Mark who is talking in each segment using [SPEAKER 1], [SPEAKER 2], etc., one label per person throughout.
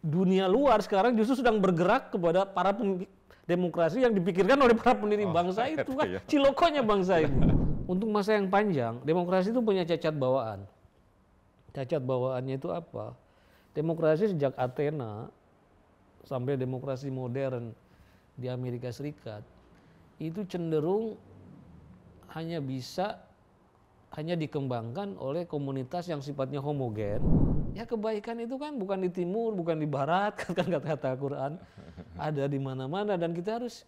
[SPEAKER 1] dunia luar sekarang justru sedang bergerak kepada para demokrasi yang dipikirkan oleh para pendiri oh, bangsa itu kan iya. cilokonya bangsa itu. Untuk masa yang panjang, demokrasi itu punya cacat bawaan. Cacat bawaannya itu apa? Demokrasi sejak Athena sampai demokrasi modern di Amerika Serikat itu cenderung hanya bisa hanya dikembangkan oleh komunitas yang sifatnya homogen, Ya kebaikan itu kan bukan di timur, bukan di barat, kan kata-kata Quran. Ada di mana-mana dan kita harus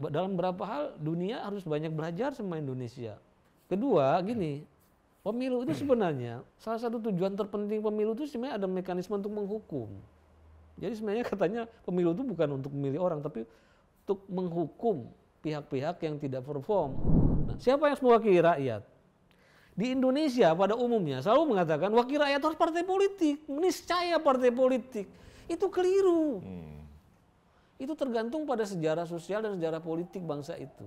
[SPEAKER 1] dalam berapa hal dunia harus banyak belajar sama Indonesia. Kedua, gini, pemilu itu sebenarnya salah satu tujuan terpenting pemilu itu sebenarnya ada mekanisme untuk menghukum. Jadi sebenarnya katanya pemilu itu bukan untuk memilih orang tapi untuk menghukum pihak-pihak yang tidak perform. Nah, siapa yang mewakili rakyat? di Indonesia pada umumnya selalu mengatakan wakil rakyat harus partai politik, niscaya partai politik. Itu keliru. Hmm. Itu tergantung pada sejarah sosial dan sejarah politik bangsa itu.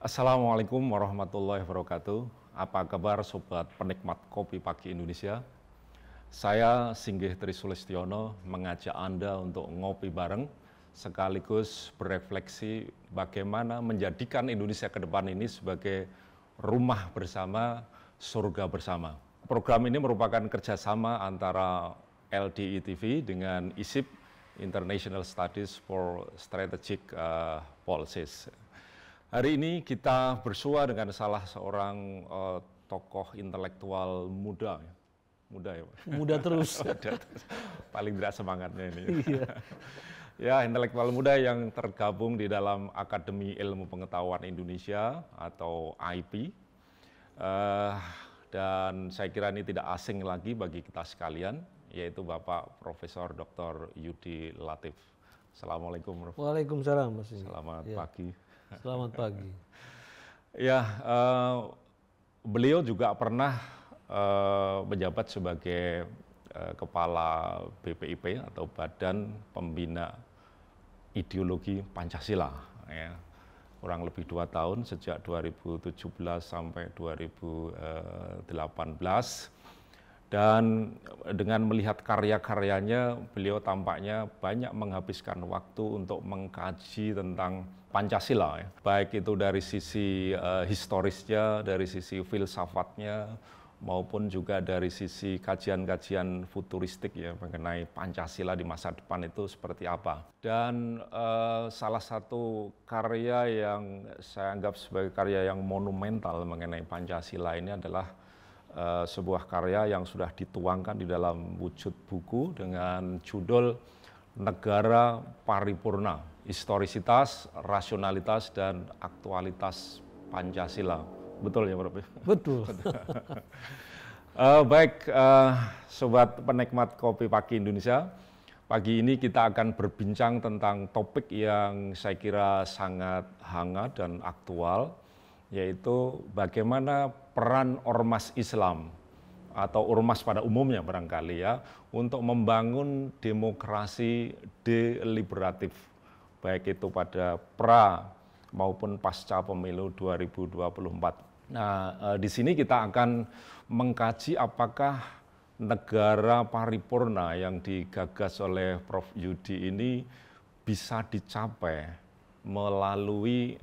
[SPEAKER 2] Assalamualaikum warahmatullahi wabarakatuh. Apa kabar sobat penikmat kopi pagi Indonesia? Saya Singgih Sulistiono mengajak Anda untuk ngopi bareng sekaligus berefleksi bagaimana menjadikan Indonesia ke depan ini sebagai rumah bersama, surga bersama. Program ini merupakan kerjasama antara LDI e TV dengan ISIP, International Studies for Strategic uh, Policies. Hari ini kita bersua dengan salah seorang uh, tokoh intelektual muda, ya. muda ya, muda terus, paling tidak semangatnya ini. Iya. Ya, intelektual muda yang tergabung di dalam Akademi Ilmu Pengetahuan Indonesia atau IP. Uh, eh, dan saya kira ini tidak asing lagi bagi kita sekalian, yaitu Bapak Profesor Dr. Yudi Latif. Assalamualaikum. Prof.
[SPEAKER 1] Waalaikumsalam. Mas Selamat ya. pagi. Selamat pagi.
[SPEAKER 2] ya, uh, beliau juga pernah uh, menjabat sebagai uh, Kepala BPIP atau Badan Pembina ideologi Pancasila. Ya. Kurang lebih dua tahun sejak 2017 sampai 2018 dan dengan melihat karya-karyanya beliau tampaknya banyak menghabiskan waktu untuk mengkaji tentang Pancasila ya. baik itu dari sisi uh, historisnya dari sisi filsafatnya maupun juga dari sisi kajian-kajian futuristik ya mengenai Pancasila di masa depan itu seperti apa. Dan eh, salah satu karya yang saya anggap sebagai karya yang monumental mengenai Pancasila ini adalah eh, sebuah karya yang sudah dituangkan di dalam wujud buku dengan judul Negara Paripurna, Historisitas, Rasionalitas, dan Aktualitas Pancasila. Betul ya Prof? Ya? Betul. uh, baik, uh, Sobat penikmat Kopi Pagi Indonesia, pagi ini kita akan berbincang tentang topik yang saya kira sangat hangat dan aktual, yaitu bagaimana peran ormas Islam atau ormas pada umumnya barangkali ya untuk membangun demokrasi deliberatif baik itu pada pra maupun pasca pemilu 2024. Nah, eh, di sini kita akan mengkaji apakah negara paripurna yang digagas oleh Prof. Yudi ini bisa dicapai melalui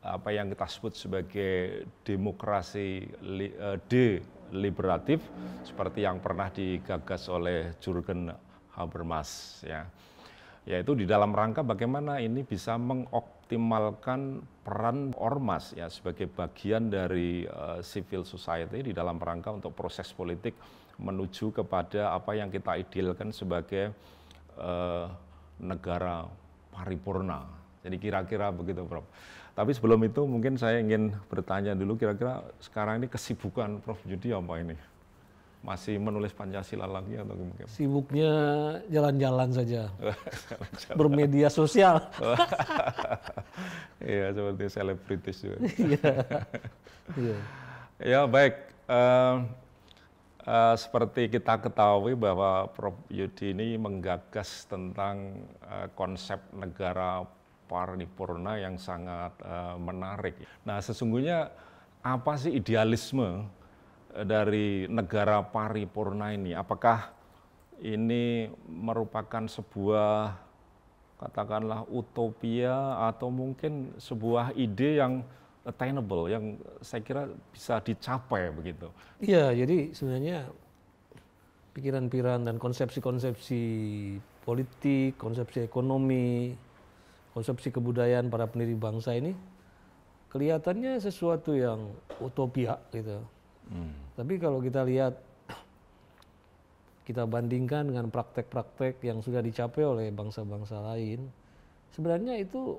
[SPEAKER 2] apa yang kita sebut sebagai demokrasi eh, deliberatif seperti yang pernah digagas oleh Jurgen Habermas ya yaitu di dalam rangka bagaimana ini bisa mengoptimalkan peran ormas ya sebagai bagian dari uh, civil society di dalam rangka untuk proses politik menuju kepada apa yang kita idealkan sebagai uh, negara paripurna. Jadi kira-kira begitu, Prof. Tapi sebelum itu mungkin saya ingin bertanya dulu kira-kira sekarang ini kesibukan Prof judi apa ini? masih menulis Pancasila lagi atau gimana?
[SPEAKER 1] Sibuknya jalan-jalan saja. Bermedia sosial.
[SPEAKER 2] Iya, seperti selebritis juga. Iya. iya. ya, baik. Uh, uh, seperti kita ketahui bahwa Prof. Yudi ini menggagas tentang uh, konsep negara paripurna yang sangat uh, menarik. Nah, sesungguhnya apa sih idealisme dari negara paripurna ini? Apakah ini merupakan sebuah katakanlah utopia atau mungkin sebuah ide yang attainable yang saya kira bisa dicapai begitu.
[SPEAKER 1] Iya, jadi sebenarnya pikiran-pikiran dan konsepsi-konsepsi politik, konsepsi ekonomi, konsepsi kebudayaan para pendiri bangsa ini kelihatannya sesuatu yang utopia gitu Hmm. Tapi kalau kita lihat, kita bandingkan dengan praktek-praktek yang sudah dicapai oleh bangsa-bangsa lain, sebenarnya itu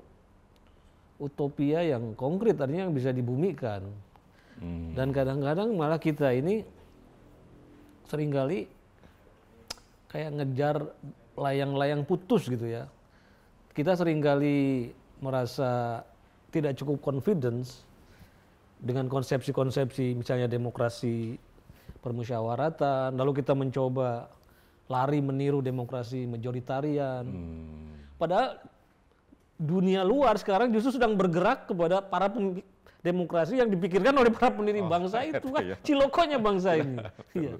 [SPEAKER 1] utopia yang konkret, artinya yang bisa dibumikan. Hmm. Dan kadang-kadang malah kita ini seringkali kayak ngejar layang-layang putus gitu ya. Kita seringkali merasa tidak cukup confidence dengan konsepsi-konsepsi misalnya demokrasi permusyawaratan, lalu kita mencoba lari meniru demokrasi majoritarian. Hmm. Padahal dunia luar sekarang justru sedang bergerak kepada para demokrasi yang dipikirkan oleh para pendiri oh, bangsa itu kan iya. cilokonya bangsa iya, ini. iya.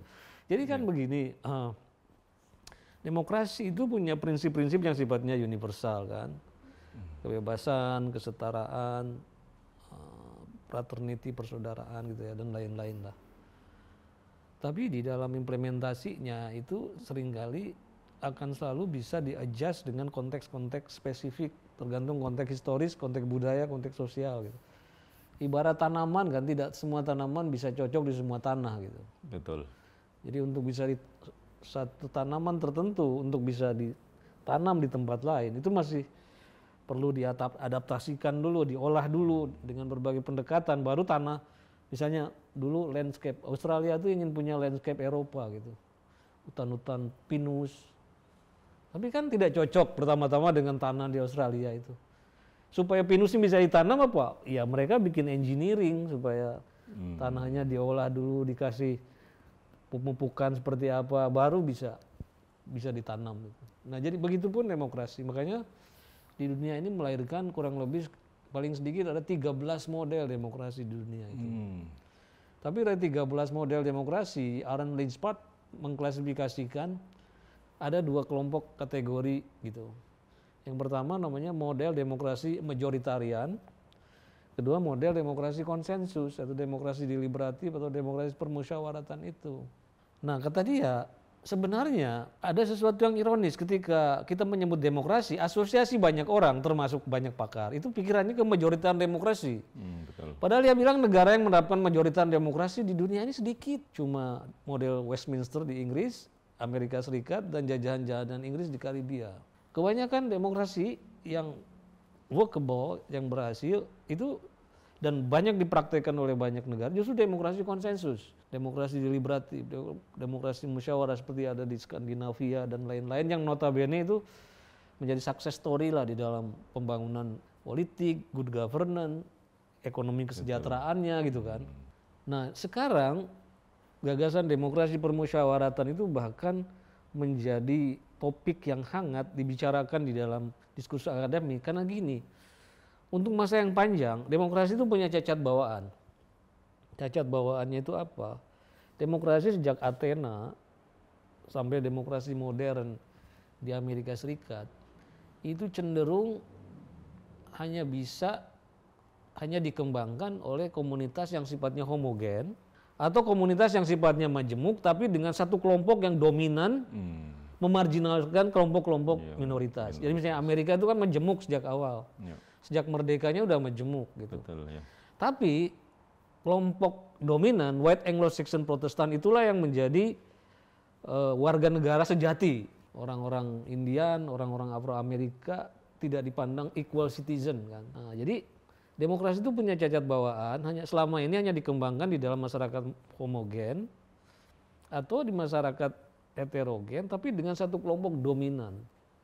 [SPEAKER 1] Jadi kan iya. begini, uh, demokrasi itu punya prinsip-prinsip yang sifatnya universal kan, hmm. kebebasan, kesetaraan, fraternity, persaudaraan gitu ya dan lain-lain lah. Tapi di dalam implementasinya itu seringkali akan selalu bisa di-adjust dengan konteks-konteks spesifik tergantung konteks historis, konteks budaya, konteks sosial gitu. Ibarat tanaman kan tidak semua tanaman bisa cocok di semua tanah gitu. Betul. Jadi untuk bisa di, satu tanaman tertentu untuk bisa ditanam di tempat lain itu masih perlu diadaptasikan dulu, diolah dulu dengan berbagai pendekatan baru tanah misalnya dulu landscape Australia itu ingin punya landscape Eropa gitu. Hutan-hutan pinus. Tapi kan tidak cocok pertama-tama dengan tanah di Australia itu. Supaya pinusnya bisa ditanam apa? Ya mereka bikin engineering supaya hmm. tanahnya diolah dulu, dikasih pupuk-pupukan seperti apa baru bisa bisa ditanam. Nah, jadi begitu pun demokrasi. Makanya di dunia ini melahirkan kurang lebih paling sedikit ada 13 model demokrasi di dunia itu. Hmm. Tapi dari 13 model demokrasi, Aaron Linspat mengklasifikasikan ada dua kelompok kategori gitu. Yang pertama namanya model demokrasi majoritarian, kedua model demokrasi konsensus atau demokrasi deliberatif atau demokrasi permusyawaratan itu. Nah, kata dia sebenarnya ada sesuatu yang ironis ketika kita menyebut demokrasi, asosiasi banyak orang termasuk banyak pakar itu pikirannya ke majoritas demokrasi. Hmm, betul. Padahal dia bilang negara yang menerapkan majoritas demokrasi di dunia ini sedikit, cuma model Westminster di Inggris, Amerika Serikat dan jajahan-jajahan Inggris di Karibia. Kebanyakan demokrasi yang workable, yang berhasil itu dan banyak dipraktekkan oleh banyak negara justru demokrasi konsensus demokrasi deliberatif, demokrasi musyawarah seperti ada di Skandinavia dan lain-lain yang notabene itu menjadi success story lah di dalam pembangunan politik, good governance, ekonomi kesejahteraannya gitu kan. Hmm. Nah, sekarang gagasan demokrasi permusyawaratan itu bahkan menjadi topik yang hangat dibicarakan di dalam diskursus akademik karena gini. Untuk masa yang panjang, demokrasi itu punya cacat bawaan cacat bawaannya itu apa? Demokrasi sejak Athena sampai demokrasi modern di Amerika Serikat itu cenderung hanya bisa hanya dikembangkan oleh komunitas yang sifatnya homogen atau komunitas yang sifatnya majemuk tapi dengan satu kelompok yang dominan hmm. memarginalkan kelompok-kelompok yeah. minoritas. minoritas. Jadi misalnya Amerika itu kan majemuk sejak awal. Yeah. Sejak merdekanya udah majemuk gitu. Betul, yeah. Tapi kelompok dominan white Anglo-Saxon Protestan itulah yang menjadi uh, warga negara sejati. Orang-orang Indian, orang-orang Afro Amerika tidak dipandang equal citizen kan. Nah, jadi demokrasi itu punya cacat bawaan hanya selama ini hanya dikembangkan di dalam masyarakat homogen atau di masyarakat heterogen tapi dengan satu kelompok dominan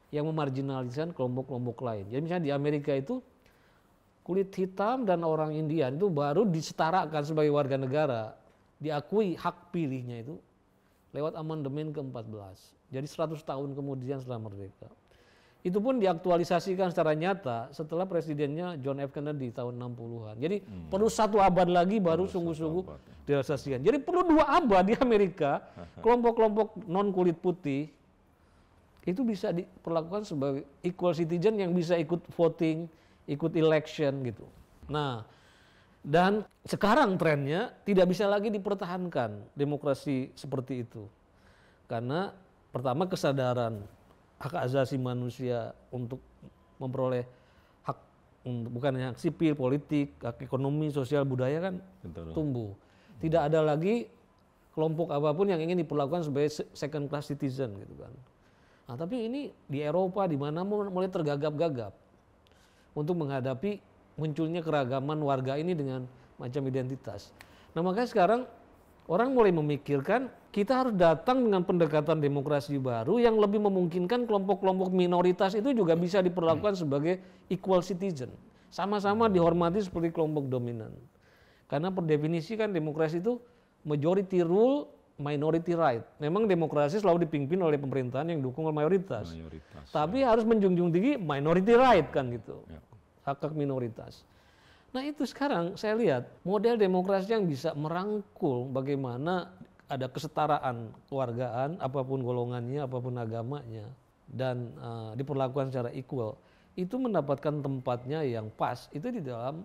[SPEAKER 1] yang memarginalisasi kelompok-kelompok lain. Jadi misalnya di Amerika itu kulit hitam dan orang India itu baru disetarakan sebagai warga negara, diakui hak pilihnya itu lewat amandemen ke-14. Jadi 100 tahun kemudian setelah merdeka. Itu pun diaktualisasikan secara nyata setelah presidennya John F. Kennedy tahun 60-an. Jadi hmm. perlu satu abad lagi baru sungguh-sungguh ya. direalisasikan. Jadi perlu dua abad di Amerika, kelompok-kelompok non kulit putih itu bisa diperlakukan sebagai equal citizen yang bisa ikut voting, ikut election gitu. Nah, dan sekarang trennya tidak bisa lagi dipertahankan demokrasi seperti itu. Karena pertama kesadaran hak asasi manusia untuk memperoleh hak bukan hanya sipil, politik, hak ekonomi, sosial, budaya kan
[SPEAKER 2] Betul. tumbuh.
[SPEAKER 1] Tidak ada lagi kelompok apapun yang ingin diperlakukan sebagai second class citizen gitu kan. Nah, tapi ini di Eropa di mana mulai tergagap-gagap untuk menghadapi munculnya keragaman warga ini dengan macam identitas. Nah makanya sekarang orang mulai memikirkan kita harus datang dengan pendekatan demokrasi baru yang lebih memungkinkan kelompok-kelompok minoritas itu juga bisa diperlakukan hmm. sebagai equal citizen. Sama-sama hmm. dihormati seperti kelompok dominan. Karena per definisi kan demokrasi itu majority rule, minority right. Memang demokrasi selalu dipimpin oleh pemerintahan yang dukung oleh mayoritas. mayoritas Tapi ya. harus menjunjung tinggi minority right kan gitu. Ya hak-hak minoritas. Nah itu sekarang saya lihat model demokrasi yang bisa merangkul bagaimana ada kesetaraan kewargaan apapun golongannya, apapun agamanya dan uh, diperlakukan secara equal itu mendapatkan tempatnya yang pas itu di dalam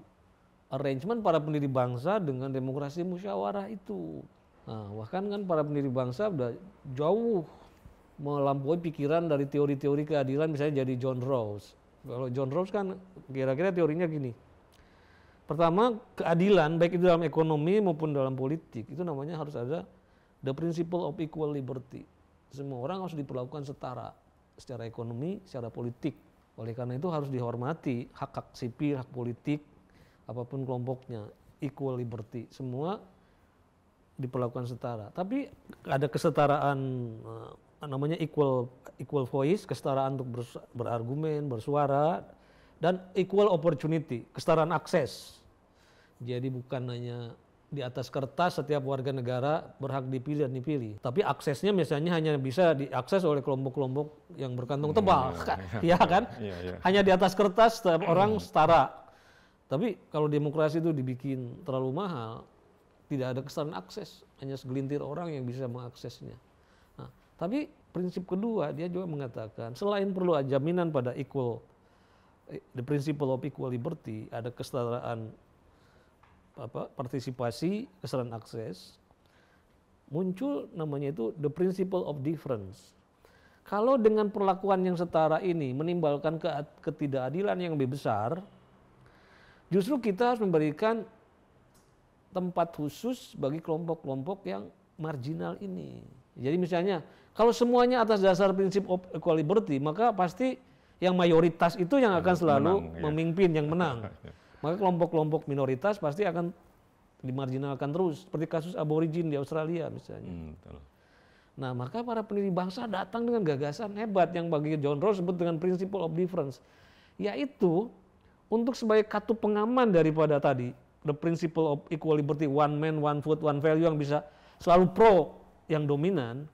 [SPEAKER 1] arrangement para pendiri bangsa dengan demokrasi musyawarah itu. Nah, bahkan kan para pendiri bangsa sudah jauh melampaui pikiran dari teori-teori keadilan misalnya jadi John Rose. Kalau John Rawls kan kira-kira teorinya gini. Pertama, keadilan baik itu dalam ekonomi maupun dalam politik itu namanya harus ada the principle of equal liberty. Semua orang harus diperlakukan setara secara ekonomi, secara politik. Oleh karena itu harus dihormati hak-hak sipil, hak politik, apapun kelompoknya, equal liberty. Semua diperlakukan setara. Tapi ada kesetaraan eh, namanya equal equal voice, kesetaraan untuk berargumen, bersuara, dan equal opportunity, kesetaraan akses. Jadi bukan hanya di atas kertas setiap warga negara berhak dipilih dan dipilih. Tapi aksesnya misalnya hanya bisa diakses oleh kelompok-kelompok yang berkantong hmm, tebal, ya, ya kan? Iya. Iya kan? Iya, hanya di atas kertas setiap hmm. orang setara. Tapi kalau demokrasi itu dibikin terlalu mahal, tidak ada kesan akses, hanya segelintir orang yang bisa mengaksesnya. Tapi prinsip kedua dia juga mengatakan selain perlu jaminan pada equal eh, the principle of equal liberty ada kesetaraan apa partisipasi, kesetaraan akses muncul namanya itu the principle of difference. Kalau dengan perlakuan yang setara ini menimbulkan ketidakadilan yang lebih besar, justru kita harus memberikan tempat khusus bagi kelompok-kelompok yang marginal ini. Jadi misalnya kalau semuanya atas dasar prinsip equal liberty, maka pasti yang mayoritas itu yang akan selalu menang, ya. memimpin, ya. yang menang. Maka kelompok-kelompok minoritas pasti akan dimarginalkan terus, seperti kasus aborigin di Australia misalnya. Hmm, Nah, maka para pendiri bangsa datang dengan gagasan hebat yang bagi John Rawls sebut dengan principle of difference, yaitu untuk sebagai katup pengaman daripada tadi the principle of equal liberty, one man, one food, one value yang bisa selalu pro yang dominan,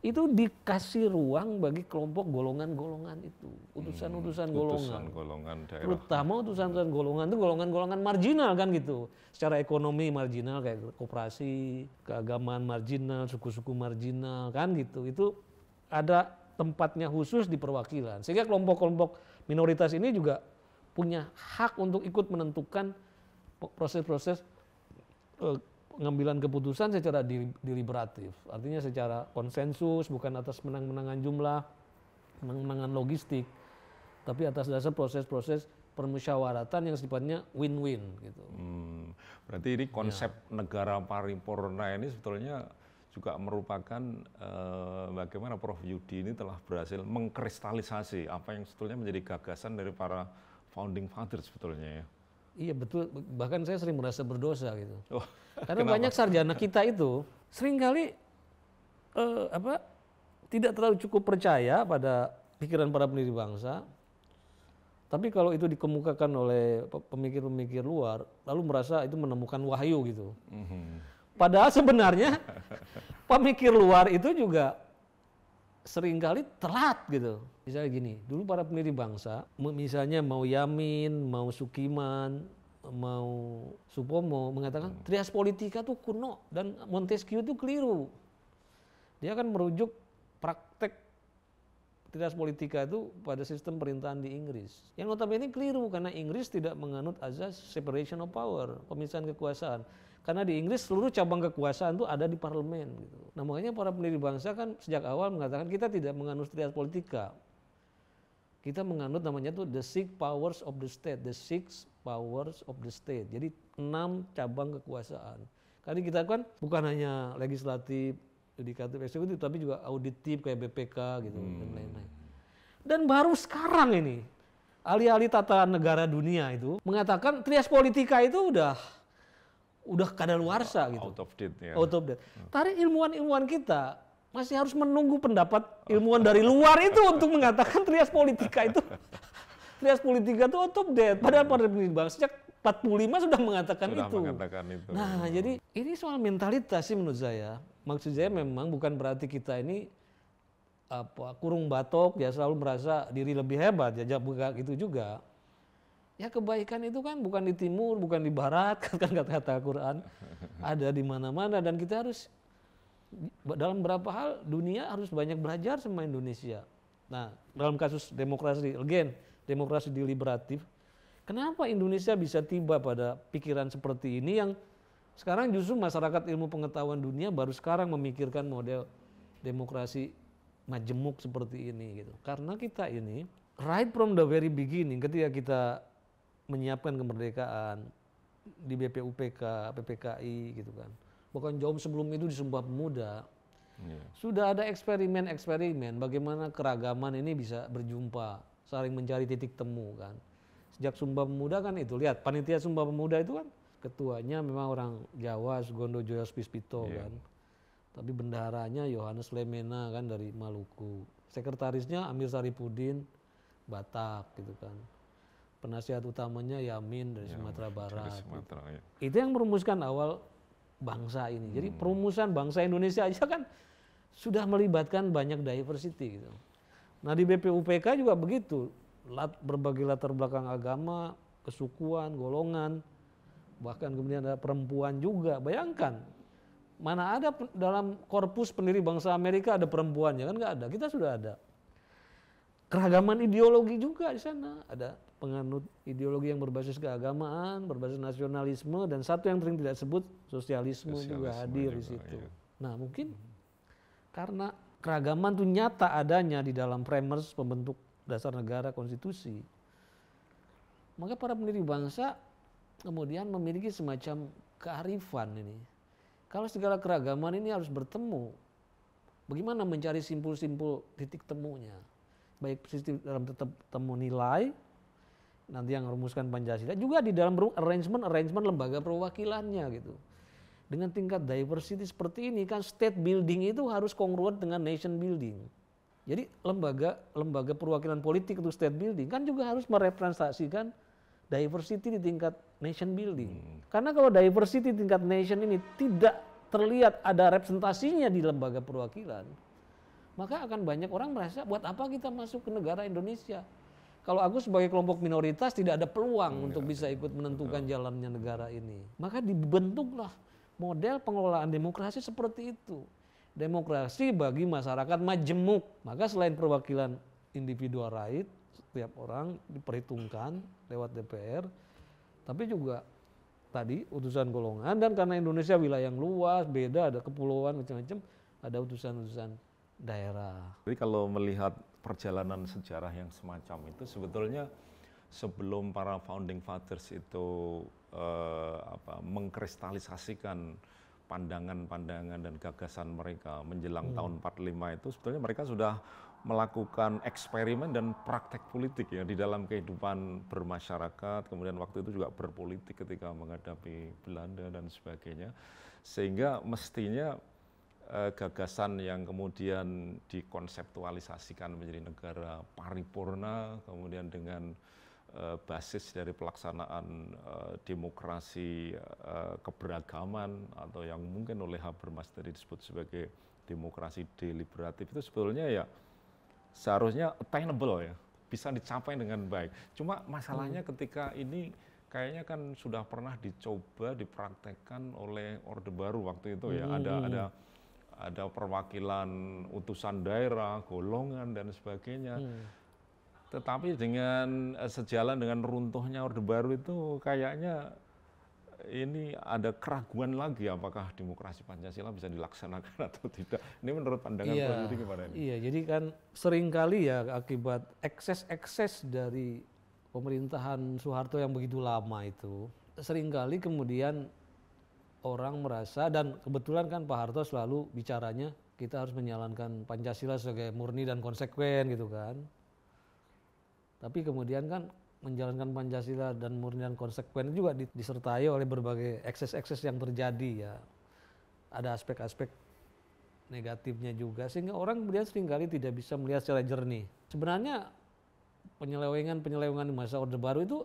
[SPEAKER 1] itu dikasih ruang bagi kelompok golongan-golongan itu utusan-utusan hmm, golongan, utusan
[SPEAKER 2] golongan terutama
[SPEAKER 1] utusan-utusan golongan itu golongan-golongan marginal kan gitu secara ekonomi marginal kayak koperasi keagamaan marginal suku-suku marginal kan gitu itu ada tempatnya khusus di perwakilan sehingga kelompok-kelompok minoritas ini juga punya hak untuk ikut menentukan proses-proses eh, pengambilan keputusan secara deliberatif, artinya secara konsensus, bukan atas menang-menangan jumlah, menang-menangan logistik, tapi atas dasar proses-proses permusyawaratan yang sifatnya win-win
[SPEAKER 2] gitu. Hmm, berarti ini ya. konsep ya. negara paripurna ini sebetulnya juga merupakan eh, bagaimana Prof Yudi ini telah berhasil mengkristalisasi apa yang sebetulnya menjadi gagasan dari para
[SPEAKER 1] founding fathers sebetulnya ya. Iya betul. Bahkan saya sering merasa berdosa gitu. Oh, Karena kenapa? banyak sarjana kita itu seringkali uh, apa tidak terlalu cukup percaya pada pikiran para pendiri bangsa. Tapi kalau itu dikemukakan oleh pemikir-pemikir luar, lalu merasa itu menemukan wahyu gitu. Mm -hmm. Padahal sebenarnya pemikir luar itu juga seringkali telat gitu. Misalnya gini, dulu para pendiri bangsa, misalnya mau Yamin, mau Sukiman, mau Supomo mengatakan hmm. trias politika itu kuno dan Montesquieu itu keliru. Dia akan merujuk praktek trias politika itu pada sistem perintahan di Inggris. Yang notabene keliru karena Inggris tidak menganut azas separation of power, pemisahan kekuasaan. Karena di Inggris seluruh cabang kekuasaan itu ada di parlemen. Gitu. Nah makanya para pendiri bangsa kan sejak awal mengatakan kita tidak menganut trias politika. Kita menganut namanya itu the six powers of the state, the six powers of the state. Jadi enam cabang kekuasaan. Karena kita kan bukan hanya legislatif, yudikatif, eksekutif, tapi juga auditif kayak BPK gitu hmm. dan lain-lain. Dan baru sekarang ini, alih-alih tata negara dunia itu mengatakan trias politika itu udah udah kadaluarsa gitu. Out of date ya. Out of date. Hmm. Tarik ilmuwan-ilmuwan kita masih harus menunggu pendapat ilmuwan dari luar itu untuk mengatakan trias politika itu trias politika itu out of date. Padahal hmm. pada bangsa sejak 45 sudah mengatakan sudah itu.
[SPEAKER 2] mengatakan itu.
[SPEAKER 1] Nah, hmm. jadi ini soal mentalitas sih menurut saya. Maksud saya memang bukan berarti kita ini apa kurung batok ya selalu merasa diri lebih hebat ya bukan gitu juga Ya kebaikan itu kan bukan di timur, bukan di barat, kan kata-kata al Quran. Ada di mana-mana dan kita harus dalam berapa hal dunia harus banyak belajar sama Indonesia. Nah, dalam kasus demokrasi, again, demokrasi deliberatif, kenapa Indonesia bisa tiba pada pikiran seperti ini yang sekarang justru masyarakat ilmu pengetahuan dunia baru sekarang memikirkan model demokrasi majemuk seperti ini gitu. Karena kita ini right from the very beginning ketika kita menyiapkan kemerdekaan di BPUPK, PPKI gitu kan. Bahkan jauh sebelum itu di Sumpah Pemuda yeah. sudah ada eksperimen-eksperimen bagaimana keragaman ini bisa berjumpa, saling mencari titik temu kan. Sejak Sumpah Pemuda kan itu lihat panitia Sumpah Pemuda itu kan ketuanya memang orang Jawa Sugondo Joyo Spispito yeah. kan. Tapi bendaharanya Yohanes Lemena kan dari Maluku. Sekretarisnya Amir Saripudin Batak gitu kan penasihat utamanya Yamin dari ya, Sumatera Barat. Dari Sumatera, ya. Itu yang merumuskan awal bangsa ini. Jadi hmm. perumusan bangsa Indonesia aja kan sudah melibatkan banyak diversity gitu. Nah di BPUPK juga begitu, Lat, berbagai latar belakang agama, kesukuan, golongan, bahkan kemudian ada perempuan juga. Bayangkan, mana ada dalam korpus pendiri bangsa Amerika ada perempuannya kan nggak ada, kita sudah ada keragaman ideologi juga di sana. Ada penganut ideologi yang berbasis keagamaan, berbasis nasionalisme, dan satu yang sering tidak sebut sosialisme, sosialisme juga hadir juga, di situ. Iya. Nah mungkin karena keragaman itu nyata adanya di dalam premers pembentuk dasar negara konstitusi, maka para pendiri bangsa kemudian memiliki semacam kearifan ini. Kalau segala keragaman ini harus bertemu, bagaimana mencari simpul-simpul titik temunya? baik positif dalam tetap temu nilai nanti yang merumuskan Pancasila juga di dalam arrangement arrangement lembaga perwakilannya gitu. Dengan tingkat diversity seperti ini kan state building itu harus kongruen dengan nation building. Jadi lembaga lembaga perwakilan politik itu state building kan juga harus merepresentasikan diversity di tingkat nation building. Hmm. Karena kalau diversity di tingkat nation ini tidak terlihat ada representasinya di lembaga perwakilan, maka akan banyak orang merasa buat apa kita masuk ke negara Indonesia? Kalau aku sebagai kelompok minoritas tidak ada peluang hmm, untuk ya. bisa ikut menentukan Betul. jalannya negara ini. Maka dibentuklah model pengelolaan demokrasi seperti itu. Demokrasi bagi masyarakat majemuk. Maka selain perwakilan individu right, setiap orang diperhitungkan lewat DPR, tapi juga tadi utusan golongan dan karena Indonesia wilayah yang luas, beda ada kepulauan macam-macam, ada utusan-utusan daerah.
[SPEAKER 2] Jadi kalau melihat perjalanan sejarah yang semacam itu sebetulnya sebelum para founding fathers itu eh, apa, mengkristalisasikan pandangan-pandangan dan gagasan mereka menjelang hmm. tahun 45 itu sebetulnya mereka sudah melakukan eksperimen dan praktek politik ya di dalam kehidupan bermasyarakat kemudian waktu itu juga berpolitik ketika menghadapi Belanda dan sebagainya sehingga mestinya eh, gagasan yang kemudian dikonseptualisasikan menjadi negara paripurna, kemudian dengan eh, basis dari pelaksanaan eh, demokrasi eh, keberagaman atau yang mungkin oleh Habermas tadi disebut sebagai demokrasi deliberatif itu sebetulnya ya seharusnya attainable ya bisa dicapai dengan baik. Cuma masalahnya hmm. ketika ini kayaknya kan sudah pernah dicoba dipraktekkan oleh Orde Baru waktu itu ya. Hmm. Ada ada ada perwakilan utusan daerah, golongan dan sebagainya. Hmm. Tetapi dengan eh, sejalan dengan runtuhnya Orde Baru itu kayaknya ini ada keraguan lagi apakah demokrasi Pancasila bisa dilaksanakan atau tidak. Ini menurut pandangan ya, politik gimana ini?
[SPEAKER 1] Iya, jadi kan seringkali ya akibat ekses-ekses dari pemerintahan Soeharto yang begitu lama itu, seringkali kemudian orang merasa dan kebetulan kan Pak Harto selalu bicaranya kita harus menjalankan Pancasila sebagai murni dan konsekuen gitu kan. Tapi kemudian kan menjalankan Pancasila dan murni dan konsekuen juga disertai oleh berbagai ekses-ekses yang terjadi ya. Ada aspek-aspek negatifnya juga sehingga orang kemudian seringkali tidak bisa melihat secara jernih. Sebenarnya penyelewengan-penyelewengan di masa Orde Baru itu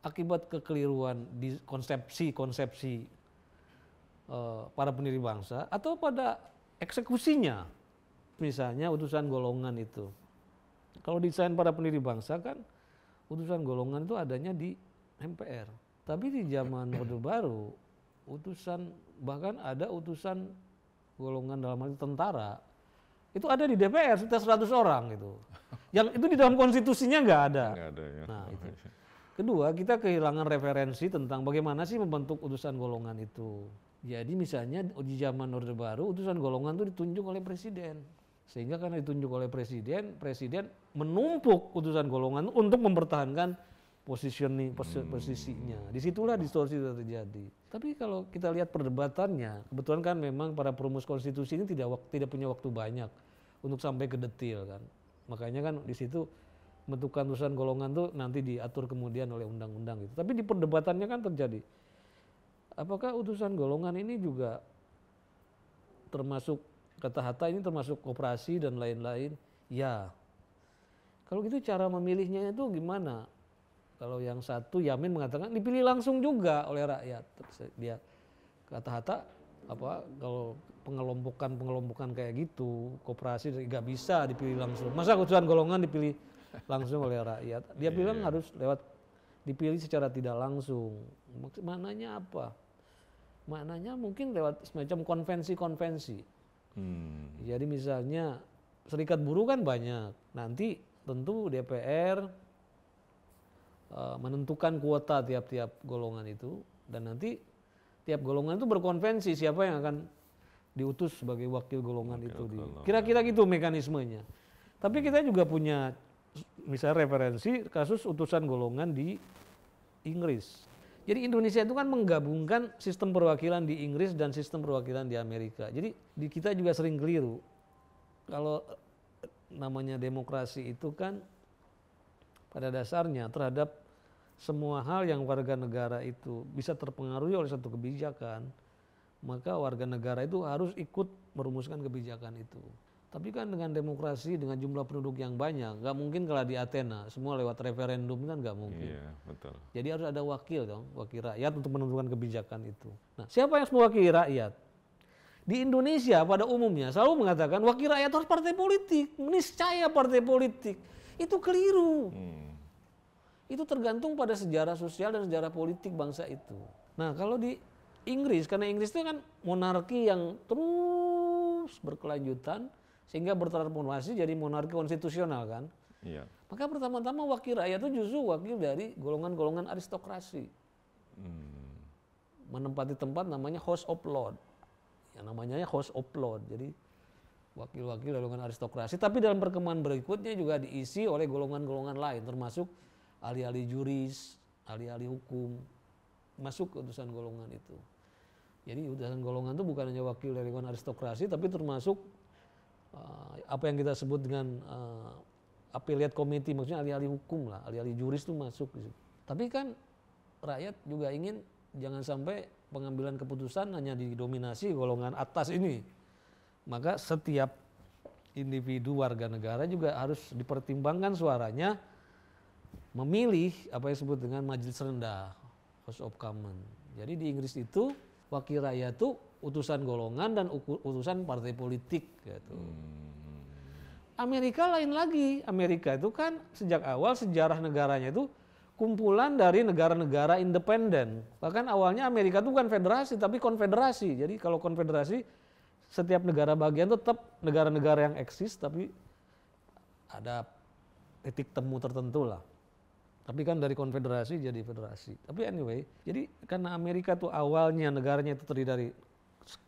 [SPEAKER 1] akibat kekeliruan di konsepsi-konsepsi Eh, para pendiri bangsa atau pada eksekusinya misalnya utusan golongan itu kalau desain para pendiri bangsa kan utusan golongan itu adanya di MPR tapi di zaman Orde Baru utusan bahkan ada utusan golongan dalam arti tentara itu ada di DPR sekitar 100 orang itu Yang itu di dalam konstitusinya nggak ada. Gak ada ya. Nah, itu. Kedua, kita kehilangan referensi tentang bagaimana sih membentuk utusan golongan itu. Jadi misalnya di zaman Orde Baru utusan golongan itu ditunjuk oleh presiden. Sehingga karena ditunjuk oleh presiden, presiden menumpuk utusan golongan untuk mempertahankan positioning posi, hmm. posisinya. Disitulah distorsi itu terjadi. Tapi kalau kita lihat perdebatannya, kebetulan kan memang para perumus konstitusi ini tidak tidak punya waktu banyak untuk sampai ke detail kan. Makanya kan di situ bentukan utusan golongan itu nanti diatur kemudian oleh undang-undang gitu. Tapi di perdebatannya kan terjadi Apakah utusan golongan ini juga termasuk kata Hatta ini termasuk koperasi dan lain-lain? Ya. Kalau gitu cara memilihnya itu gimana? Kalau yang satu Yamin mengatakan dipilih langsung juga oleh rakyat. Dia kata Hatta apa kalau pengelompokan pengelompokan kayak gitu kooperasi nggak bisa dipilih langsung. Masa utusan golongan dipilih langsung oleh rakyat? Dia iya, bilang iya. harus lewat dipilih secara tidak langsung. Maknanya apa? Maknanya mungkin lewat semacam konvensi-konvensi. Hmm. Jadi misalnya serikat buruh kan banyak. Nanti tentu DPR uh, eh, menentukan kuota tiap-tiap golongan itu dan nanti tiap golongan itu berkonvensi siapa yang akan diutus sebagai wakil golongan wakil itu. Kira-kira gitu mekanismenya. Tapi kita juga punya misalnya referensi kasus utusan golongan di Inggris. Jadi Indonesia itu kan menggabungkan sistem perwakilan di Inggris dan sistem perwakilan di Amerika. Jadi di kita juga sering keliru. Kalau eh, namanya demokrasi itu kan pada dasarnya terhadap semua hal yang warga negara itu bisa terpengaruhi oleh satu kebijakan, maka warga negara itu harus ikut merumuskan kebijakan itu. Tapi kan dengan demokrasi, dengan jumlah penduduk yang banyak, nggak mungkin kalau di Athena semua lewat referendum kan nggak mungkin. Iya, betul. Jadi harus ada wakil dong, wakil rakyat untuk menentukan kebijakan itu. Nah, siapa yang semua wakil rakyat? Di Indonesia pada umumnya selalu mengatakan wakil rakyat harus partai politik, niscaya partai politik. Itu keliru. Hmm. Itu tergantung pada sejarah sosial dan sejarah politik bangsa itu. Nah, kalau di Inggris, karena Inggris itu kan monarki yang terus berkelanjutan, sehingga bertransformasi jadi monarki konstitusional kan. Iya. Maka pertama-tama wakil rakyat itu justru wakil dari golongan-golongan aristokrasi. Hmm. Menempati tempat namanya host of Lord. yang namanya host of Lord. Jadi wakil-wakil golongan aristokrasi. Tapi dalam perkembangan berikutnya juga diisi oleh golongan-golongan lain termasuk ahli-ahli juris, ahli-ahli hukum. Masuk ke utusan golongan itu. Jadi utusan golongan itu bukan hanya wakil dari golongan aristokrasi tapi termasuk Eh, apa yang kita sebut dengan uh, affiliate committee maksudnya ahli-ahli hukum lah, ahli-ahli juris itu masuk Gitu. Tapi kan rakyat juga ingin jangan sampai pengambilan keputusan hanya didominasi golongan atas ini. Maka setiap individu warga negara juga harus dipertimbangkan suaranya memilih apa yang disebut dengan majelis rendah House of Commons. Jadi di Inggris itu wakil rakyat itu utusan golongan dan utusan partai politik gitu. Hmm. Amerika lain lagi. Amerika itu kan sejak awal sejarah negaranya itu kumpulan dari negara-negara independen. Bahkan awalnya Amerika itu bukan federasi tapi konfederasi. Jadi kalau konfederasi setiap negara bagian tetap negara-negara yang eksis tapi ada titik temu tertentu lah. Tapi kan dari konfederasi jadi federasi. Tapi anyway, jadi karena Amerika tuh awalnya negaranya itu terdiri dari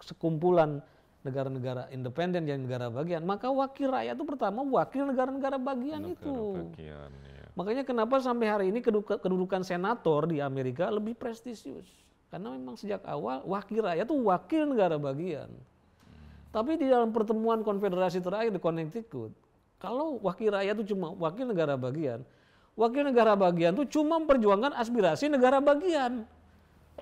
[SPEAKER 1] sekumpulan negara-negara independen yang negara bagian, maka wakil rakyat itu pertama wakil negara-negara bagian negara itu. Bagian, ya. Makanya kenapa sampai hari ini kedudukan senator di Amerika lebih prestisius. Karena memang sejak awal wakil rakyat itu wakil negara bagian. Tapi di dalam pertemuan konfederasi terakhir di Connecticut, kalau wakil rakyat itu cuma wakil negara bagian, wakil negara bagian itu cuma memperjuangkan aspirasi negara bagian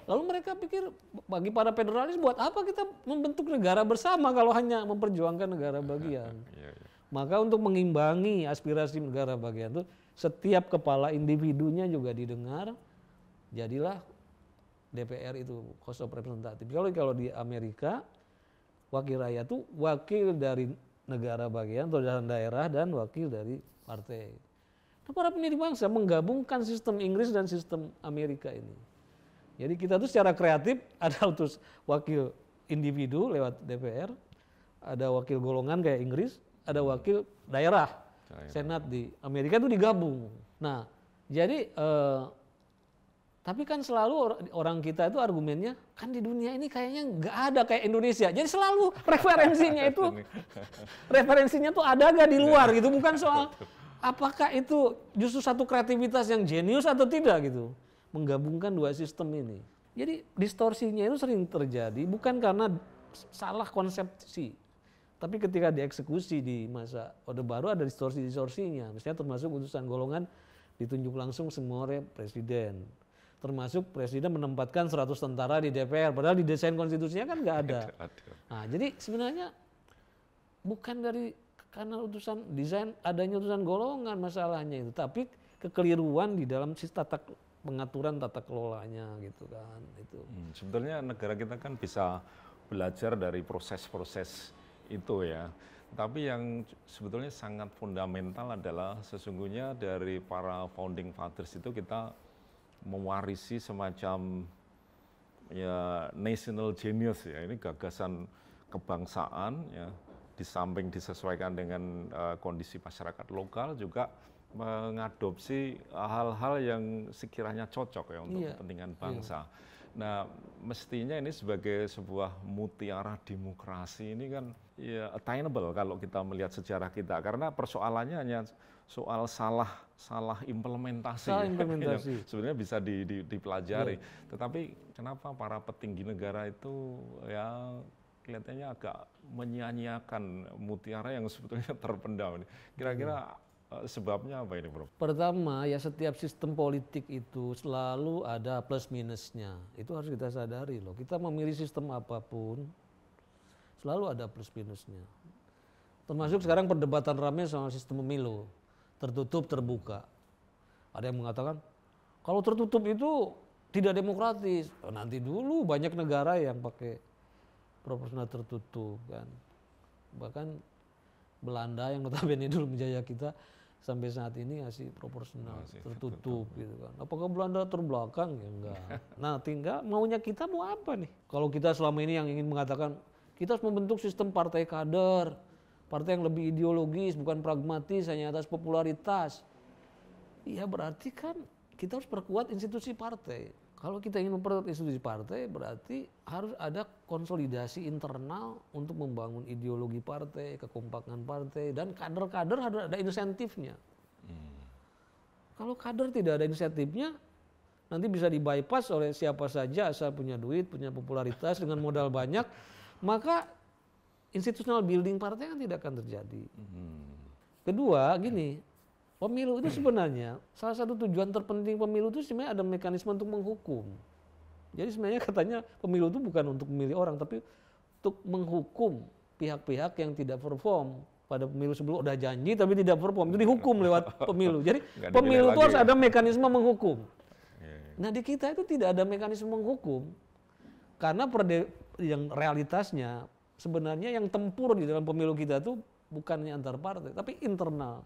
[SPEAKER 1] Lalu mereka pikir bagi para federalis buat apa kita membentuk negara bersama kalau hanya memperjuangkan negara bagian. Iya, iya. Maka untuk mengimbangi aspirasi negara bagian itu setiap kepala individunya juga didengar. Jadilah DPR itu House of Kalau kalau di Amerika wakil rakyat itu wakil dari negara bagian atau daerah dan wakil dari partai. Nah, para pendiri bangsa menggabungkan sistem Inggris dan sistem Amerika ini jadi kita tuh secara kreatif ada utus wakil individu lewat DPR, ada wakil golongan kayak Inggris, ada hmm. wakil daerah, daerah. Senat di Amerika itu digabung. Nah, jadi eh, tapi kan selalu or orang kita itu argumennya kan di dunia ini kayaknya nggak ada kayak Indonesia. Jadi selalu referensinya itu referensinya tuh ada gak di iya. luar gitu, bukan soal apakah itu justru satu kreativitas yang jenius atau tidak gitu menggabungkan dua sistem ini. Jadi distorsinya itu sering terjadi bukan karena salah konsepsi, tapi ketika dieksekusi di masa Orde Baru ada distorsi-distorsinya. Misalnya termasuk utusan golongan ditunjuk langsung semua oleh presiden. Termasuk presiden menempatkan 100 tentara di DPR. Padahal di desain konstitusinya kan nggak ada. Nah, jadi sebenarnya bukan dari karena utusan desain adanya utusan golongan masalahnya itu. Tapi kekeliruan di dalam sistem tata, pengaturan tata kelolanya gitu kan itu. Hmm,
[SPEAKER 2] sebetulnya negara kita kan bisa belajar dari proses-proses itu ya. Tapi yang sebetulnya sangat fundamental adalah sesungguhnya dari para founding fathers itu kita mewarisi semacam ya national genius ya. Ini gagasan kebangsaan ya di samping disesuaikan dengan uh, kondisi masyarakat lokal juga mengadopsi hal-hal yang sekiranya cocok ya untuk yeah. kepentingan bangsa. Yeah. Nah, mestinya ini sebagai sebuah mutiara demokrasi ini kan ya attainable kalau kita melihat sejarah kita karena persoalannya hanya soal salah salah implementasi. Salah ya. implementasi. sebenarnya bisa di, di, dipelajari. Yeah. Tetapi kenapa para petinggi negara itu ya kelihatannya agak menyia mutiara yang sebetulnya terpendam. ini? Kira-kira Eh, sebabnya apa ini Prof?
[SPEAKER 1] Pertama ya setiap sistem politik itu selalu ada plus minusnya. Itu harus kita sadari loh. Kita memilih sistem apapun selalu ada plus minusnya. Termasuk sekarang perdebatan ramai sama sistem pemilu. Tertutup, terbuka. Ada yang mengatakan, kalau tertutup itu tidak demokratis. Oh, nanti dulu banyak negara yang pakai proporsional tertutup kan. Bahkan Belanda yang notabene dulu menjajah kita sampai saat ini masih proporsional, masih tertutup, tertutup gitu ya. kan. Apakah Belanda terbelakang ya enggak. nah, tinggal maunya kita mau apa nih? Kalau kita selama ini yang ingin mengatakan kita harus membentuk sistem partai kader, partai yang lebih ideologis, bukan pragmatis hanya atas popularitas. Ya berarti kan kita harus perkuat institusi partai. Kalau kita ingin memperkuat institusi partai, berarti harus ada konsolidasi internal untuk membangun ideologi partai, kekompakan partai, dan kader-kader harus ada insentifnya. Hmm. Kalau kader tidak ada insentifnya, nanti bisa dibypass oleh siapa saja asal punya duit, punya popularitas dengan modal banyak, maka institutional building partai kan tidak akan terjadi. Hmm. Kedua, gini, Pemilu itu sebenarnya salah satu tujuan terpenting pemilu itu sebenarnya ada mekanisme untuk menghukum. Jadi sebenarnya katanya pemilu itu bukan untuk memilih orang tapi untuk menghukum pihak-pihak yang tidak perform pada pemilu sebelum oh, udah janji tapi tidak perform itu dihukum lewat pemilu. Jadi pemilu itu harus ya. ada mekanisme menghukum. Iya, iya. Nah di kita itu tidak ada mekanisme menghukum karena yang realitasnya sebenarnya yang tempur di dalam pemilu kita itu bukannya antar partai tapi internal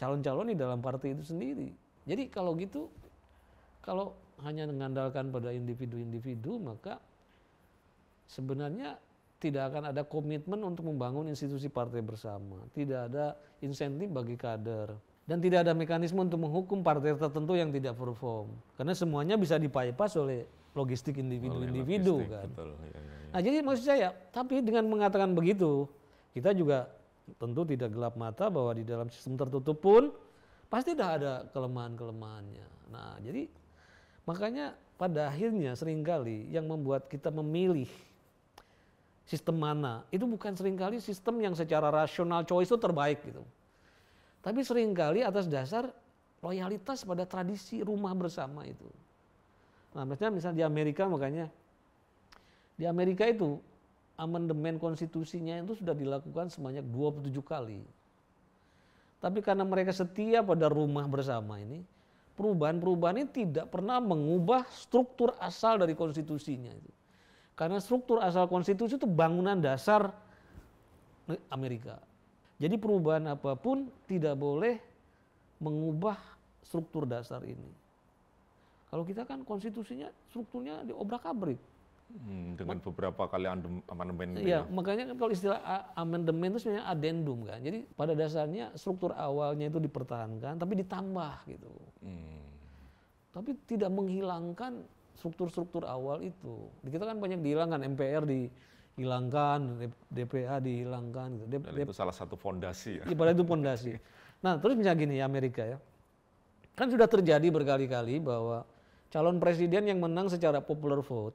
[SPEAKER 1] calon-calon di dalam partai itu sendiri. Jadi kalau gitu, kalau hanya mengandalkan pada individu-individu, maka sebenarnya tidak akan ada komitmen untuk membangun institusi partai bersama. Tidak ada insentif bagi kader. Dan tidak ada mekanisme untuk menghukum partai tertentu yang tidak perform. Karena semuanya bisa dipapas oleh logistik individu-individu kan. ya, ya, ya. Nah jadi maksud saya, tapi dengan mengatakan begitu, kita juga tentu tidak gelap mata bahwa di dalam sistem tertutup pun pasti dah ada kelemahan-kelemahannya. Nah, jadi makanya pada akhirnya seringkali yang membuat kita memilih sistem mana, itu bukan seringkali sistem yang secara rasional choice itu terbaik gitu. Tapi seringkali atas dasar loyalitas pada tradisi rumah bersama itu. Nah, misalnya, misalnya di Amerika makanya di Amerika itu amandemen konstitusinya itu sudah dilakukan sebanyak 27 kali. Tapi karena mereka setia pada rumah bersama ini, perubahan-perubahan ini tidak pernah mengubah struktur asal dari konstitusinya itu. Karena struktur asal konstitusi itu bangunan dasar Amerika. Jadi perubahan apapun tidak boleh mengubah struktur dasar ini. Kalau kita kan konstitusinya strukturnya diobrak-abrik Hmm, dengan Ma
[SPEAKER 2] beberapa kali amandemen. Iya, ya.
[SPEAKER 1] makanya kan kalau istilah amandemen itu sebenarnya adendum kan. Jadi pada dasarnya struktur awalnya itu dipertahankan, tapi ditambah gitu. Hmm. Tapi tidak menghilangkan struktur-struktur awal itu. Kita kan banyak dihilangkan, MPR dihilangkan, DPA dihilangkan. Gitu. Dep itu salah satu fondasi ya. Iya, pada itu fondasi. nah, terus misalnya gini ya Amerika ya. Kan sudah terjadi berkali-kali bahwa calon presiden yang menang secara popular vote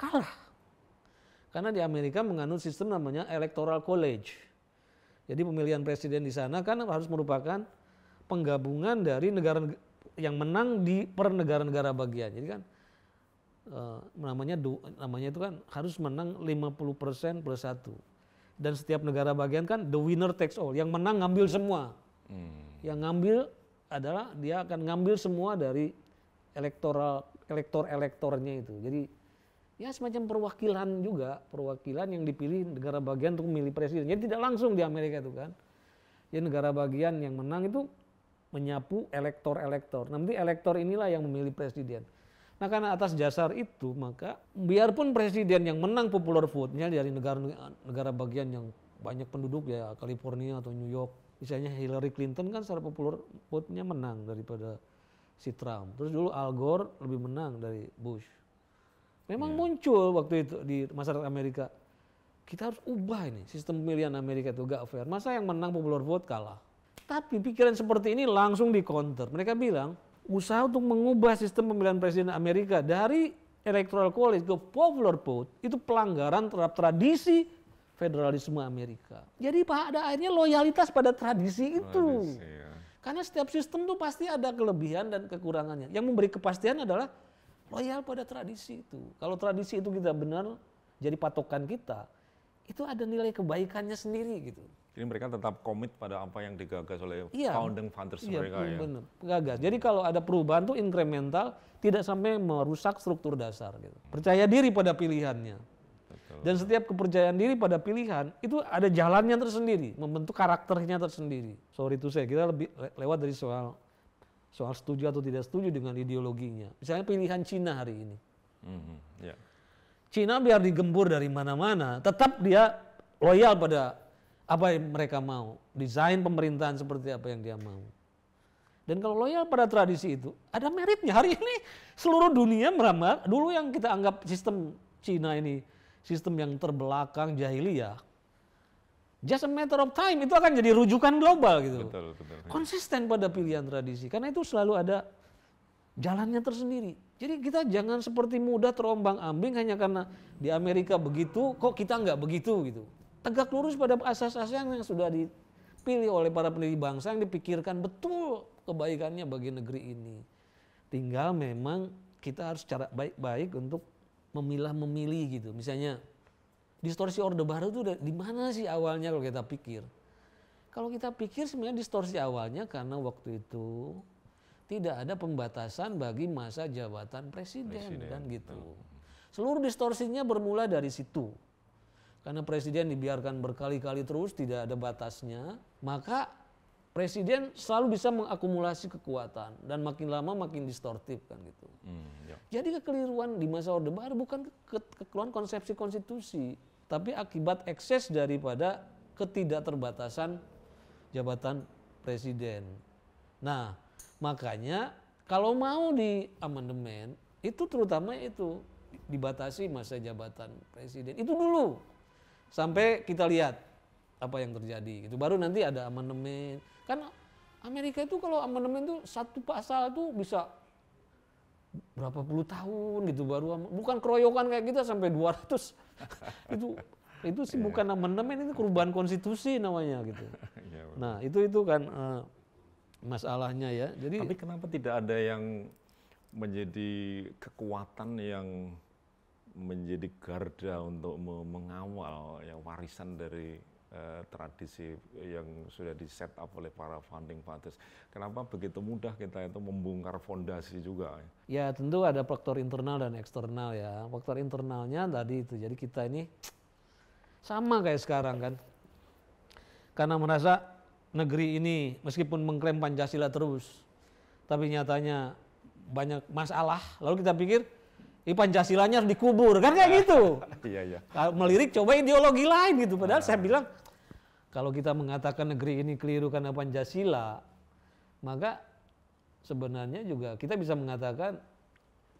[SPEAKER 1] kalah. Karena di Amerika menganut sistem namanya electoral college. Jadi pemilihan presiden di sana kan harus merupakan penggabungan dari negara yang menang di per negara-negara bagian. Jadi kan eh, namanya namanya itu kan harus menang 50% plus satu Dan setiap negara bagian kan the winner takes all. Yang menang ngambil semua. Hmm. Yang ngambil adalah dia akan ngambil semua dari elektoral elektor-elektornya itu. Jadi ya semacam perwakilan juga, perwakilan yang dipilih negara bagian untuk memilih presiden. Jadi tidak langsung di Amerika itu kan. ya negara bagian yang menang itu menyapu elektor-elektor. Nanti elektor inilah yang memilih presiden. Nah karena atas dasar itu maka biarpun presiden yang menang popular vote, nya dari negara-negara bagian yang banyak penduduk ya California atau New York, misalnya Hillary Clinton kan secara popular vote-nya menang daripada si Trump. Terus dulu Al Gore lebih menang dari Bush. Memang ya. muncul waktu itu di masyarakat Amerika. Kita harus ubah ini sistem pemilihan Amerika itu gak fair. Masa yang menang popular vote kalah. Tapi pikiran seperti ini langsung di counter. Mereka bilang usaha untuk mengubah sistem pemilihan presiden Amerika dari electoral college ke popular vote itu pelanggaran terhadap tradisi federalisme Amerika. Jadi pada akhirnya loyalitas pada tradisi itu. Tradisi, ya. Karena setiap sistem tuh pasti ada kelebihan dan kekurangannya. Yang memberi kepastian adalah Loyal pada tradisi itu. Kalau tradisi itu kita benar jadi patokan kita, itu ada nilai kebaikannya sendiri gitu. Jadi mereka tetap komit
[SPEAKER 2] pada apa yang digagas oleh iya, founding fathers iya, mereka iya, ya.
[SPEAKER 1] gagas. Jadi kalau ada perubahan tuh incremental, tidak sampai merusak struktur dasar gitu. Percaya diri pada pilihannya. Dan setiap kepercayaan diri pada pilihan itu ada jalannya tersendiri, membentuk karakternya tersendiri. Sorry itu saya kita lebih lewat dari soal soal setuju atau tidak setuju dengan ideologinya. Misalnya pilihan Cina hari ini. Mm-hmm. Yeah. Cina biar digembur dari mana-mana, tetap dia loyal pada apa yang mereka mau. Desain pemerintahan seperti apa yang dia mau. Dan kalau loyal pada tradisi itu, ada meritnya. Hari ini seluruh dunia meramal, dulu yang kita anggap sistem Cina ini, sistem yang terbelakang, jahiliyah, just a matter of time itu akan jadi rujukan global gitu. Betul, betul. Konsisten pada pilihan tradisi karena itu selalu ada jalannya tersendiri. Jadi kita jangan seperti mudah terombang ambing hanya karena di Amerika begitu kok kita nggak begitu gitu. Tegak lurus pada asas-asas yang sudah dipilih oleh para pendiri bangsa yang dipikirkan betul kebaikannya bagi negeri ini. Tinggal memang kita harus cara baik-baik untuk memilah-memilih gitu. Misalnya distorsi orde baru itu di mana sih awalnya kalau kita pikir? Kalau kita pikir sebenarnya distorsi awalnya karena waktu itu tidak ada pembatasan bagi masa jabatan presiden, presiden. kan gitu. Seluruh distorsinya bermula dari situ. Karena presiden dibiarkan berkali-kali terus tidak ada batasnya, maka presiden selalu bisa mengakumulasi kekuatan dan makin lama makin distortif kan gitu. Hmm, ya. Jadi kekeliruan di masa Orde Baru bukan ke kekeliruan konsepsi konstitusi, tapi akibat ekses daripada ketidakterbatasan jabatan presiden. Nah, makanya kalau mau di amandemen itu terutama itu dibatasi masa jabatan presiden. Itu dulu sampai kita lihat apa yang terjadi. Itu baru nanti ada amandemen. Kan Amerika itu kalau amandemen itu satu pasal itu bisa berapa puluh tahun gitu baru bukan keroyokan kayak kita gitu, sampai 200 itu itu sih yeah. bukan amandemen ini perubahan konstitusi namanya gitu. yeah, iya, nah itu itu kan uh, masalahnya ya. Jadi tapi kenapa tidak ada
[SPEAKER 2] yang menjadi kekuatan yang menjadi garda untuk mengawal ya warisan dari Eh, tradisi yang sudah di set up oleh para founding fathers. Kenapa begitu mudah kita itu membongkar fondasi juga?
[SPEAKER 1] Ya tentu ada faktor internal dan eksternal ya. Faktor internalnya tadi itu, jadi kita ini sama kayak sekarang kan. Karena merasa negeri ini meskipun mengklaim Pancasila terus, tapi nyatanya banyak masalah. Lalu kita pikir ini Pancasilanya harus dikubur, kan kayak gitu. Iya, iya. Nah, melirik coba ideologi lain gitu. Padahal saya bilang, kalau kita mengatakan negeri ini keliru karena Pancasila, maka sebenarnya juga kita bisa mengatakan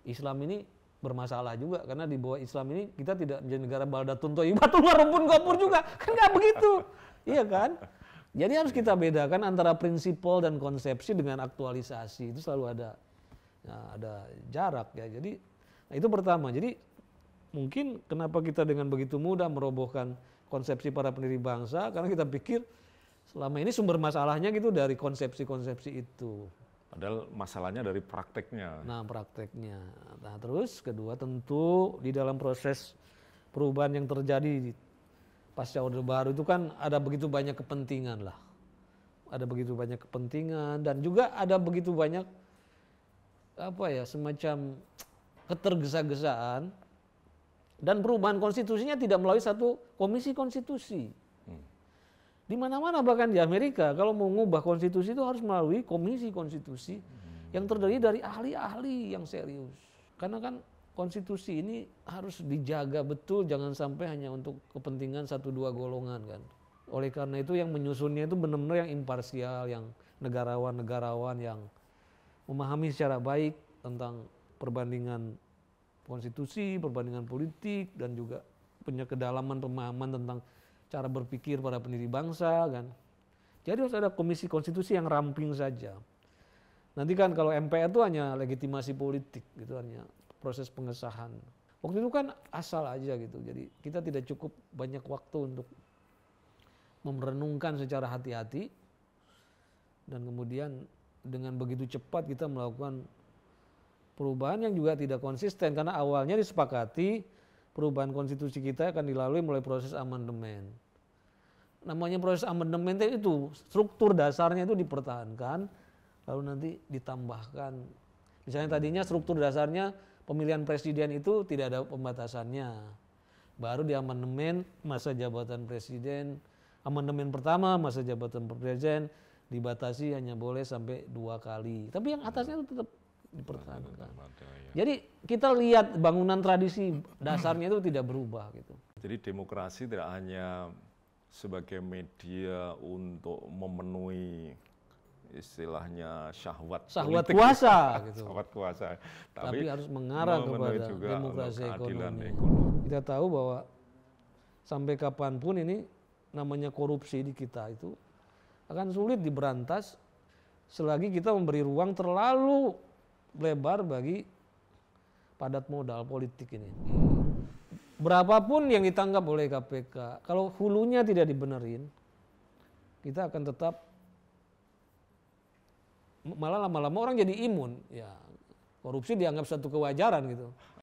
[SPEAKER 1] Islam ini bermasalah juga karena di bawah Islam ini kita tidak menjadi negara baldatun toyibatullah rumpun gopur juga kan nggak begitu iya kan jadi harus kita bedakan antara prinsipal dan konsepsi dengan aktualisasi itu selalu ada nah, ada jarak ya jadi Nah, itu pertama. Jadi mungkin kenapa kita dengan begitu mudah merobohkan konsepsi para pendiri bangsa karena kita pikir selama ini sumber masalahnya gitu dari konsepsi-konsepsi itu. Padahal masalahnya dari prakteknya. Nah, prakteknya. Nah, terus kedua tentu di dalam proses perubahan yang terjadi pasca Orde Baru itu kan ada begitu banyak kepentingan lah. Ada begitu banyak kepentingan dan juga ada begitu banyak apa ya semacam ketergesa-gesaan dan perubahan konstitusinya tidak melalui satu komisi konstitusi. Hmm. Di mana-mana bahkan di Amerika kalau mau mengubah konstitusi itu harus melalui komisi konstitusi hmm. yang terdiri dari ahli-ahli yang serius. Karena kan konstitusi ini harus dijaga betul jangan sampai hanya untuk kepentingan satu dua golongan kan. Oleh karena itu yang menyusunnya itu benar-benar yang imparsial, yang negarawan-negarawan yang memahami secara baik tentang perbandingan konstitusi, perbandingan politik, dan juga punya kedalaman pemahaman tentang cara berpikir para pendiri bangsa kan. Jadi harus ada komisi konstitusi yang ramping saja. Nanti kan kalau MPR itu hanya legitimasi politik gitu hanya proses pengesahan. Waktu itu kan asal aja gitu. Jadi kita tidak cukup banyak waktu untuk memerenungkan secara hati-hati dan kemudian dengan begitu cepat kita melakukan perubahan yang juga tidak konsisten karena awalnya disepakati perubahan konstitusi kita akan dilalui mulai proses amandemen. Namanya proses amandemen itu struktur dasarnya itu dipertahankan lalu nanti ditambahkan. Misalnya hmm. tadinya struktur dasarnya pemilihan presiden itu tidak ada pembatasannya. Baru di amandemen masa jabatan presiden, amandemen pertama masa jabatan presiden dibatasi hanya boleh sampai dua kali. Tapi yang atasnya itu tetap dipertahankan. Ya. Jadi kita lihat bangunan tradisi dasarnya itu tidak berubah gitu.
[SPEAKER 2] Jadi demokrasi tidak hanya sebagai media untuk memenuhi istilahnya syahwat syahwat politik, kuasa gitu. syahwat kuasa tapi, tapi harus mengarah kepada juga demokrasi ekonomi. ekonomi
[SPEAKER 1] kita tahu bahwa sampai kapanpun ini namanya korupsi di kita itu akan sulit diberantas selagi kita memberi ruang terlalu lebar bagi padat modal politik ini. Berapapun yang ditangkap oleh KPK, kalau hulunya tidak dibenerin, kita akan tetap malah lama-lama orang jadi imun. Ya, korupsi dianggap satu kewajaran gitu.